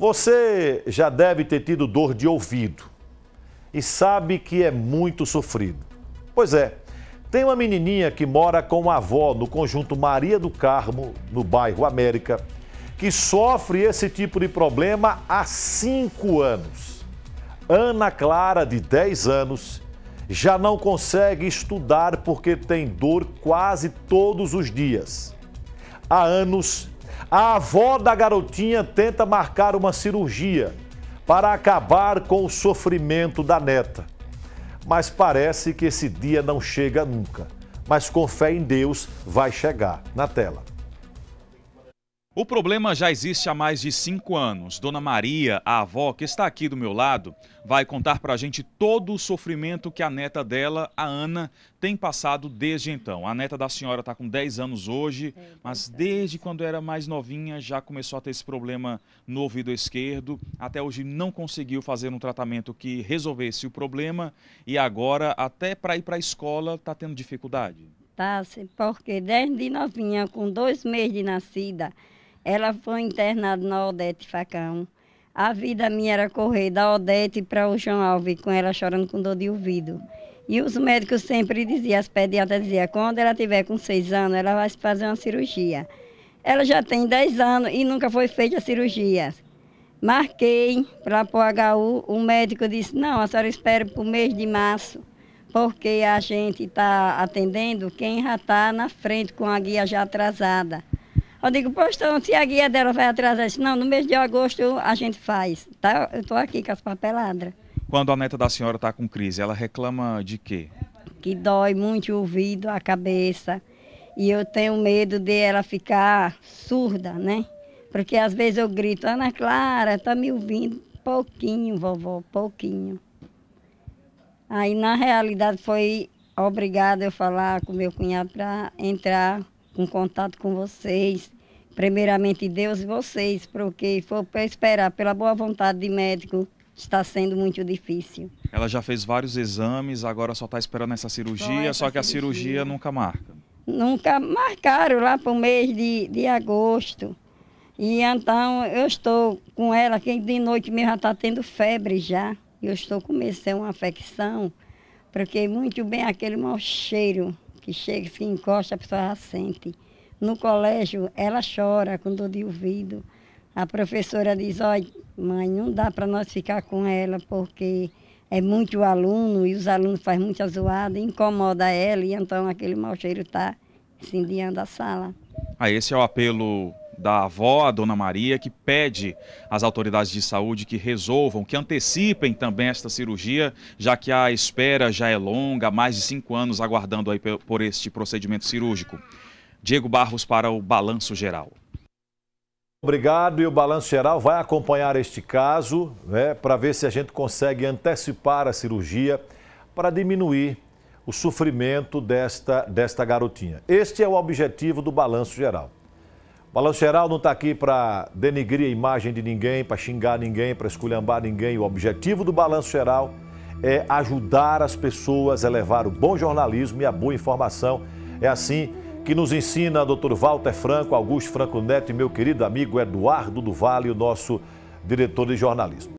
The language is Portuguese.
Você já deve ter tido dor de ouvido e sabe que é muito sofrido. Pois é, tem uma menininha que mora com a avó no conjunto Maria do Carmo, no bairro América, que sofre esse tipo de problema há cinco anos. Ana Clara, de 10 anos, já não consegue estudar porque tem dor quase todos os dias. Há anos, a avó da garotinha tenta marcar uma cirurgia para acabar com o sofrimento da neta. Mas parece que esse dia não chega nunca. Mas com fé em Deus, vai chegar na tela. O problema já existe há mais de cinco anos. Dona Maria, a avó que está aqui do meu lado, vai contar para a gente todo o sofrimento que a neta dela, a Ana, tem passado desde então. A neta da senhora está com 10 anos hoje, é, mas desde quando era mais novinha já começou a ter esse problema no ouvido esquerdo. Até hoje não conseguiu fazer um tratamento que resolvesse o problema e agora, até para ir para a escola, está tendo dificuldade. Tá, porque desde novinha, com dois meses de nascida, ela foi internada na Odete Facão. A vida minha era correr da Odete para o João Alves, com ela chorando com dor de ouvido. E os médicos sempre diziam, as pediatras diziam, quando ela tiver com seis anos, ela vai fazer uma cirurgia. Ela já tem dez anos e nunca foi feita a cirurgia. Marquei para o HU, o médico disse, não, a senhora espera para o mês de março, porque a gente está atendendo quem já está na frente com a guia já atrasada. Eu digo, postão, se a guia dela vai atrasar, disse, não, no mês de agosto a gente faz, tá? Eu estou aqui com as papeladas. Quando a neta da senhora está com crise, ela reclama de quê? Que dói muito o ouvido, a cabeça, e eu tenho medo de ela ficar surda, né? Porque às vezes eu grito, Ana Clara, tá me ouvindo? Pouquinho, vovó, pouquinho. Aí, na realidade, foi obrigada eu falar com meu cunhado para entrar em contato com vocês. Primeiramente Deus e vocês, porque foi para esperar pela boa vontade de médico, está sendo muito difícil. Ela já fez vários exames, agora só está esperando essa cirurgia, só, só que a cirurgia nunca marca. Nunca marcaram lá para o mês de, de agosto. E então eu estou com ela, que de noite mesmo já está tendo febre já. Eu estou com medo uma afecção, porque muito bem aquele mau cheiro que chega, se encosta, a pessoa já sente. No colégio, ela chora com dor de ouvido. A professora diz, olha, mãe, não dá para nós ficar com ela, porque é muito aluno e os alunos fazem muita zoada, incomoda ela, e então aquele mau cheiro está incendiando a sala. Ah, esse é o apelo da avó, a Dona Maria, que pede às autoridades de saúde que resolvam, que antecipem também esta cirurgia, já que a espera já é longa, mais de cinco anos aguardando aí por este procedimento cirúrgico. Diego Barros para o Balanço Geral. Obrigado e o Balanço Geral vai acompanhar este caso né, para ver se a gente consegue antecipar a cirurgia para diminuir o sofrimento desta, desta garotinha. Este é o objetivo do Balanço Geral. Balanço Geral não está aqui para denigrir a imagem de ninguém, para xingar ninguém, para esculhambar ninguém. O objetivo do Balanço Geral é ajudar as pessoas a levar o bom jornalismo e a boa informação. É assim que nos ensina Dr. Walter Franco, Augusto Franco Neto e meu querido amigo Eduardo Duval, e o nosso diretor de jornalismo.